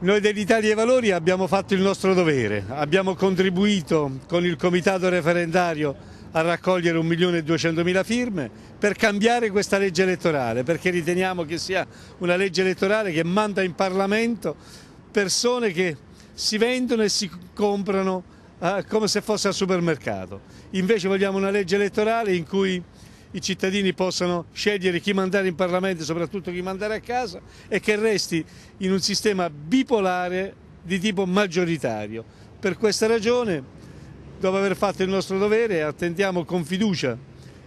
Noi dell'Italia dei Valori abbiamo fatto il nostro dovere, abbiamo contribuito con il comitato referendario a raccogliere 1.200.000 firme per cambiare questa legge elettorale, perché riteniamo che sia una legge elettorale che manda in Parlamento persone che si vendono e si comprano eh, come se fosse al supermercato. Invece vogliamo una legge elettorale in cui i cittadini possano scegliere chi mandare in Parlamento e soprattutto chi mandare a casa e che resti in un sistema bipolare di tipo maggioritario. Per questa ragione, dopo aver fatto il nostro dovere, attendiamo con fiducia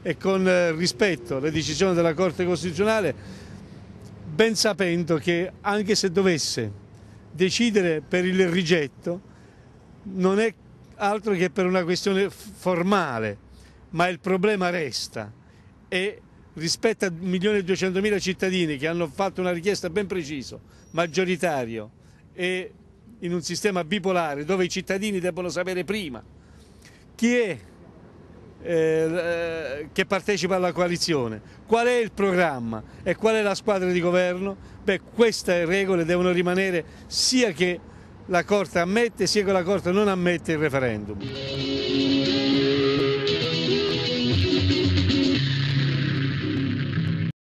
e con eh, rispetto le decisioni della Corte Costituzionale, ben sapendo che anche se dovesse decidere per il rigetto, non è altro che per una questione formale, ma il problema resta e rispetto a 1.200.000 cittadini che hanno fatto una richiesta ben precisa, maggioritario e in un sistema bipolare dove i cittadini debbono sapere prima chi è eh, eh, che partecipa alla coalizione, qual è il programma e qual è la squadra di governo, beh queste regole devono rimanere sia che la Corte ammette sia che la Corte non ammette il referendum.